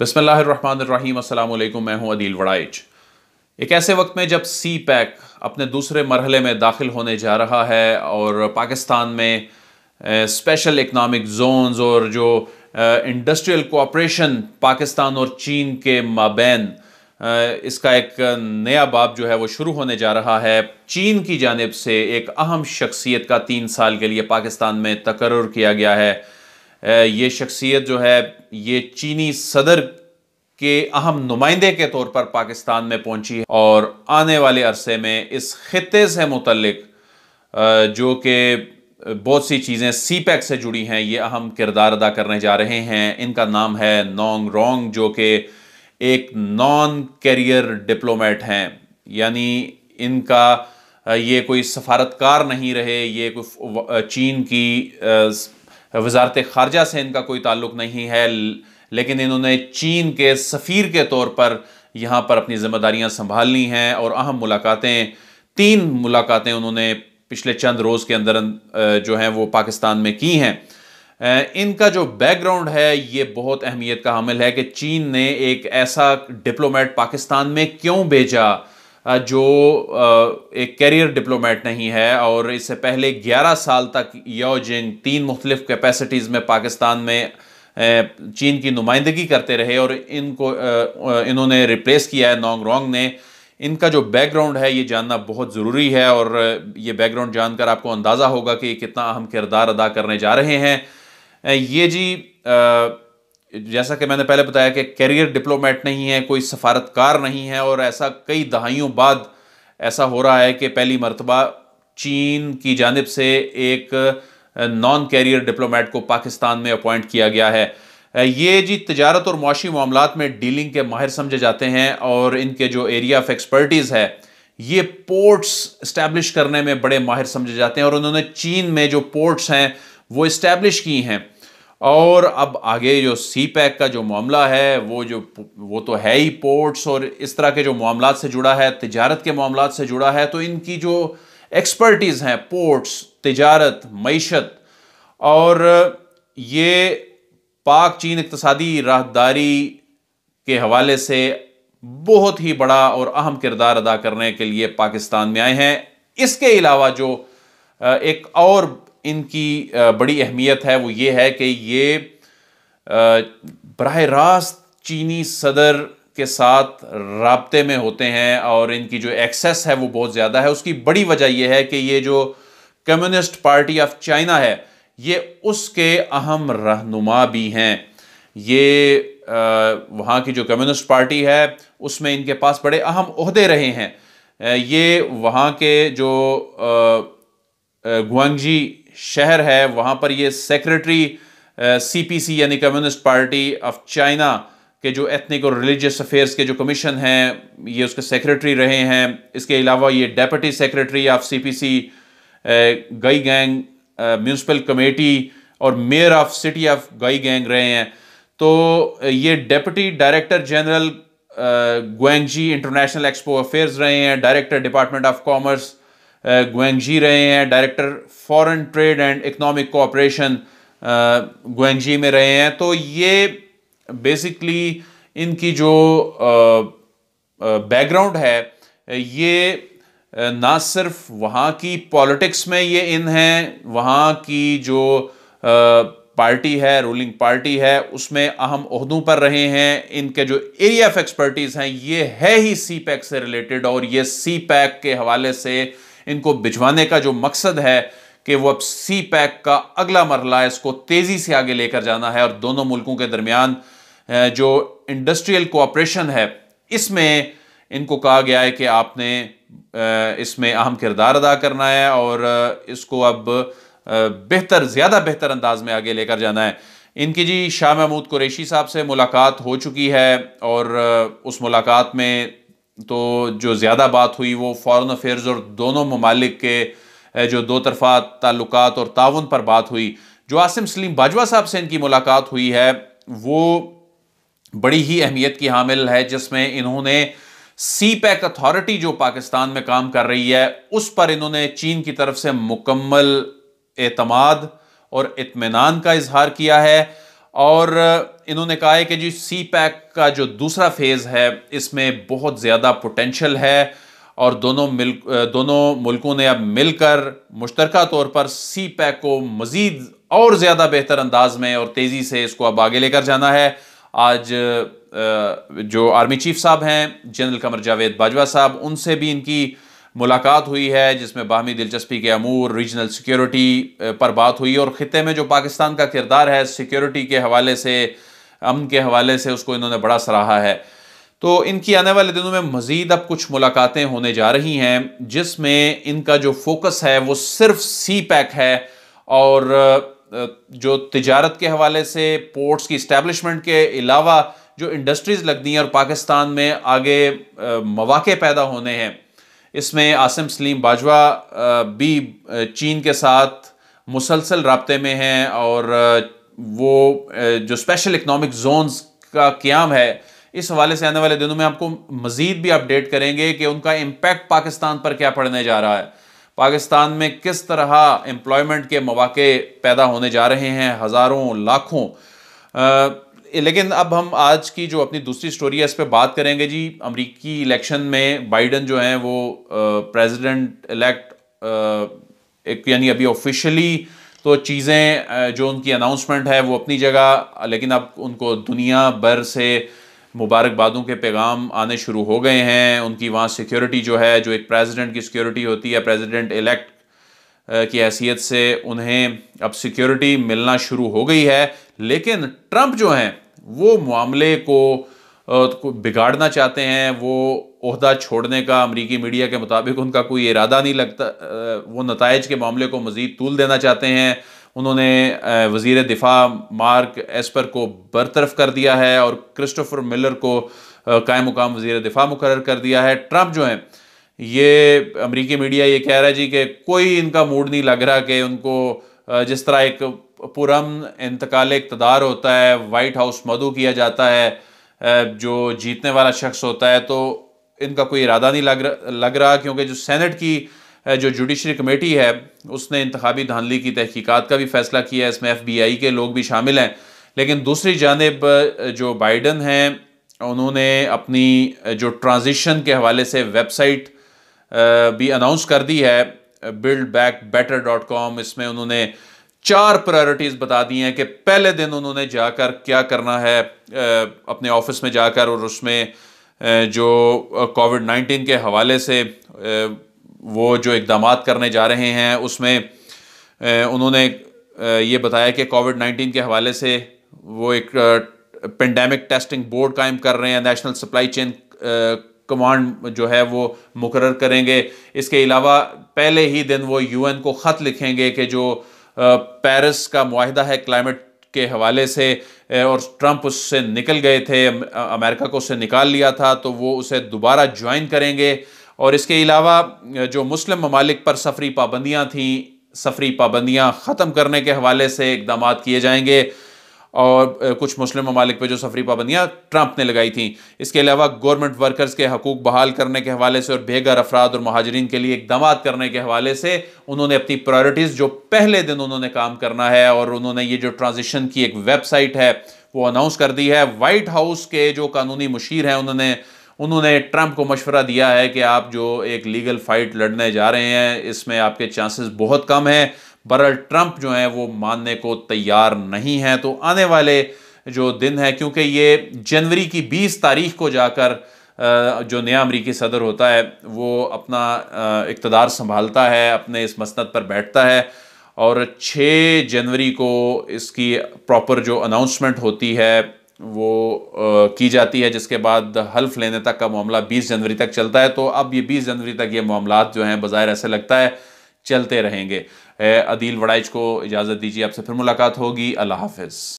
बसमीम मैं हूं अदील वड़ाइज एक ऐसे वक्त में जब सी पैक अपने दूसरे मरहले में दाखिल होने जा रहा है और पाकिस्तान में स्पेशल इकनॉमिक जोन्स और जो इंडस्ट्रियल कोऑपरेशन पाकिस्तान और चीन के माबेन इसका एक नया बाब जो है वो शुरू होने जा रहा है चीन की जानब से एक अहम शख्सियत का तीन साल के लिए पाकिस्तान में तकर किया गया है ये शख्सियत जो है ये चीनी सदर के अहम नुमाइंदे के तौर पर पाकिस्तान में पहुंची है और आने वाले अरसे में इस ख़त्े से मुतलक जो कि बहुत सी चीज़ें सी पैक e से जुड़ी हैं ये अहम किरदार अदा करने जा रहे हैं इनका नाम है नोंग रोंग जो कि एक नॉन कैरियर डिप्लोमेट हैं यानी इनका ये कोई सफारतकार नहीं रहे ये कोई चीन की वजारत खारजा से इनका कोई ताल्लुक नहीं है लेकिन इन्होंने चीन के सफ़ीर के तौर पर यहाँ पर अपनी ज़िम्मेदारियाँ संभालनी हैं और अहम मुलाकातें तीन मुलाकातें उन्होंने पिछले चंद रोज़ के अंदर जो हैं वो पाकिस्तान में की हैं इनका जो बैकग्राउंड है ये बहुत अहमियत का हामिल है कि चीन ने एक ऐसा डिप्लोमेट पाकिस्तान में क्यों भेजा जो एक कैरियर डिप्लोमेट नहीं है और इससे पहले 11 साल तक यो तीन मुख्तलिफ कैपेसिटीज़ में पाकिस्तान में चीन की नुमाइंदगी करते रहे और इनको इन्होंने रिप्लेस किया है नोंग रोंग ने इनका जो बैकग्राउंड है ये जानना बहुत ज़रूरी है और ये बैकग्राउंड जानकर आपको अंदाज़ा होगा कि ये कितना अहम किरदार अदा करने जा रहे हैं ये जी आ, जैसा कि मैंने पहले बताया कि कैरियर डिप्लोमेट नहीं है कोई सफारतकार नहीं है और ऐसा कई दहाइयों बाद ऐसा हो रहा है कि पहली मरतबा चीन की जानब से एक नॉन कैरियर डिप्लोमेट को पाकिस्तान में अपॉइंट किया गया है ये जी तजारत और मुशी मामला में डीलिंग के माहिर समझे जाते हैं और इनके जो एरिया ऑफ एक्सपर्टीज़ है ये पोर्ट्स इस्टेब्लिश करने में बड़े माहिर समझे जाते हैं और उन्होंने चीन में जो पोर्ट्स हैं वो इस्टेब्लिश की हैं और अब आगे जो सी पैक का जो मामला है वो जो वो तो है ही पोर्ट्स और इस तरह के जो मामला से जुड़ा है तजारत के मामला से जुड़ा है तो इनकी जो एक्सपर्टीज़ हैं पोर्ट्स तजारत मीशत और ये पाक चीन इकतसादी राहदारी के हवाले से बहुत ही बड़ा और अहम किरदार अदा करने के लिए पाकिस्तान में आए हैं इसके अलावा जो एक और इनकी बड़ी अहमियत है वो ये है कि ये बरह रास्त चीनी सदर के साथ रबते में होते हैं और इनकी जो एक्सेस है वो बहुत ज़्यादा है उसकी बड़ी वजह यह है कि ये जो कम्युनिस्ट पार्टी ऑफ चाइना है ये उसके अहम रहनुमा भी हैं ये वहाँ की जो कम्युनिस्ट पार्टी है उसमें इनके पास बड़े अहम अहदे रहे हैं ये वहाँ के जो गुआंगजी शहर है वहाँ पर ये सेक्रेटरी सीपीसी यानी कम्युनिस्ट पार्टी ऑफ चाइना के जो एथनिक और रिलीजियस अफेयर्स के जो कमीशन हैं ये उसके सेक्रेटरी रहे हैं इसके अलावा ये deputy secretary of CPC Guigang municipal committee और mayor of city of Guigang रहे हैं तो ये deputy director general Guangxi international expo affairs रहे हैं director department of commerce Guangxi uh, रहे हैं director foreign trade and economic cooperation Guangxi में रहे हैं तो ये बेसिकली इनकी जो बैकग्राउंड uh, uh, है ये ना सिर्फ वहाँ की पॉलिटिक्स में ये इन हैं वहाँ की जो पार्टी है रूलिंग पार्टी है उसमें अहम उहदों पर रहे हैं इनके जो एरिया ऑफ एक्सपर्टीज़ हैं ये है ही सी पैक e से रिलेटेड और ये सी पैक e के हवाले से इनको भिजवाने का जो मकसद है कि वो अब सी पैक का अगला मरला है इसको तेज़ी से आगे लेकर जाना है और दोनों मुल्कों के दरमियान जो इंडस्ट्रियल कोऑपरेशन है इसमें इनको कहा गया है कि आपने इसमें अहम किरदार अदा करना है और इसको अब बेहतर ज़्यादा बेहतर अंदाज में आगे लेकर जाना है इनकी जी शाह महमूद कुरेशी साहब से मुलाकात हो चुकी है और उस मुलाकात में तो जो ज़्यादा बात हुई वो फ़ॉरन अफेयर्स और दोनों ममालिक के जो दो तरफ़ा ताल्लुक और ताउन पर बात हुई जो आसिम सलीम बाजवा साहब से इनकी मुलाकात हुई है वो बड़ी ही अहमियत की हामिल है जिसमें इन्होंने सी पैक अथॉरिटी जो पाकिस्तान में काम कर रही है उस पर इन्होंने चीन की तरफ से मुकम्मल एतमाद और इतमान का इजहार किया है और इन्होंने कहा है कि जी सी पैक का जो दूसरा फेज़ है इसमें बहुत ज़्यादा पोटेंशल है और दोनों मिल दोनों मुल्कों ने अब मिलकर मुश्तरक तौर पर सी पैक को मज़ीद और ज़्यादा बेहतर अंदाज में और तेज़ी से इसको अब आगे लेकर जाना है आज जो आर्मी चीफ साहब हैं जनरल कमर जावेद बाजवा साहब उनसे भी इनकी मुलाकात हुई है जिसमें बाहमी दिलचस्पी के अमूर रीजनल सिक्योरिटी पर बात हुई और ख़त्े में जो पाकिस्तान का किरदार है सिक्योरिटी के हवाले से अमन के हवाले से उसको इन्होंने बड़ा सराहा है तो इनकी आने वाले दिनों में मज़ीद अब कुछ मुलाकातें होने जा रही हैं जिसमें इनका जो फोकस है वो सिर्फ सी पैक है और जो तजारत के हवाले से पोर्ट्स की इस्टेबलिशमेंट के अलावा जो इंडस्ट्रीज़ लगनी है और पाकिस्तान में आगे मौाक़े पैदा होने हैं इसमें आसिम सलीम बाजवा भी चीन के साथ मुसलसल रबते में हैं और वो जो स्पेशल इकनॉमिक जोन्स का क्याम है इस हवाले से आने वाले दिनों में आपको मज़ीद भी अपडेट करेंगे कि उनका इम्पैक्ट पाकिस्तान पर क्या पड़ने जा रहा है पाकिस्तान में किस तरह एम्प्लॉयमेंट के मौाक़े पैदा होने जा रहे हैं हज़ारों लाखों लेकिन अब हम आज की जो अपनी दूसरी स्टोरी है इस पर बात करेंगे जी अमरीकी इलेक्शन में बाइडन जो हैं वो प्रेसिडेंट इलेक्ट एक यानी अभी ऑफिशियली तो चीज़ें जो उनकी अनाउंसमेंट है वो अपनी जगह लेकिन अब उनको दुनिया भर से मुबारकबादों के पैगाम आने शुरू हो गए हैं उनकी वहाँ सिक्योरिटी जो है जो एक प्रेसिडेंट की सिक्योरिटी होती है प्रेसिडेंट इलेक्ट की हैसियत से उन्हें अब सिक्योरिटी मिलना शुरू हो गई है लेकिन ट्रंप जो हैं वो मामले को, बिगाड़ना चाहते हैं वो अहदा छोड़ने का अमरीकी मीडिया के मुताबिक उनका कोई इरादा नहीं लगता वो नतज के मामले को मज़ीद तूल देना चाहते हैं उन्होंने वजीर दिफा मार्क एस्पर को बरतरफ कर दिया है और क्रिस्टोफर मिलर को कायम मुकाम वजी दिफा मुकर कर दिया है ट्रंप जो हैं ये अमरीकी मीडिया ये कह रहा है जी कि कोई इनका मूड नहीं लग रहा कि उनको जिस तरह एक पुरम इंतकाल इकतदार होता है वाइट हाउस मधु किया जाता है जो जीतने वाला शख्स होता है तो इनका कोई इरादा नहीं लग रहा लग रहा क्योंकि जो सेनेट की जो जुडिशरी कमेटी है उसने इंतबी धांधली की तहकीकात का भी फैसला किया है इसमें एफ बी आई के लोग भी शामिल हैं लेकिन दूसरी जानब जो बाइडन हैं उन्होंने अपनी जो ट्रांजिशन के हवाले से वेबसाइट भी अनाउंस कर दी है build back better dot com इसमें उन्होंने चार प्रायोरिटीज बता दी हैं कि पहले दिन उन्होंने जाकर क्या करना है अपने ऑफिस में जाकर और उसमें जो कोविड नाइन्टीन के हवाले से वो जो इकदाम करने जा रहे हैं उसमें उन्होंने ये बताया कि कोविड नाइन्टीन के हवाले से वो एक पेंडेमिक टेस्टिंग बोर्ड कायम कर रहे हैं नेशनल सप्लाई चेन कमांड जो है वो मुकर करेंगे इसके अलावा पहले ही दिन वो यूएन को ख़त लिखेंगे कि जो पेरिस का माहदा है क्लाइमेट के हवाले से और ट्रंप उससे निकल गए थे अमेरिका को उससे निकाल लिया था तो वो उसे दोबारा ज्वाइन करेंगे और इसके अलावा जो मुस्लिम ममालिक पर सफरी पाबंदियाँ थीं सफरी पाबंदियाँ ख़त्म करने के हवाले से इकदाम किए जाएंगे और कुछ मुस्लिम ममालिक जो सफरी पाबंदियाँ ट्रंप ने लगाई थी इसके अलावा गवर्नमेंट वर्कर्स के हकूक बहाल करने के हवाले से और बेघर अफराद और महाजरीन के लिए इकदाम करने के हवाले से उन्होंने अपनी प्रायोरिटीज़ जो पहले दिन उन्होंने काम करना है और उन्होंने ये जो ट्रांजिशन की एक वेबसाइट है वो अनाउंस कर दी है वाइट हाउस के जो कानूनी मुशीर हैं उन्होंने उन्होंने ट्रंप को मशवरा दिया है कि आप जो एक लीगल फाइट लड़ने जा रहे हैं इसमें आपके चांसेस बहुत कम हैं बरल ट्रंप जो हैं वो मानने को तैयार नहीं हैं तो आने वाले जो दिन है क्योंकि ये जनवरी की बीस तारीख को जाकर जो नया अमरीकी सदर होता है वो अपना इकतदार संभालता है अपने इस मसंद पर बैठता है और 6 जनवरी को इसकी प्रॉपर जो अनाउंसमेंट होती है वो की जाती है जिसके बाद हल्फ लेने तक का मामला 20 जनवरी तक चलता है तो अब ये 20 जनवरी तक ये मामला जो हैं बाज़ाहिर ऐसे लगता है चलते रहेंगे अदील वड़ाइज को इजाज़त दीजिए आपसे फिर मुलाकात होगी अल्लाह हाफिज़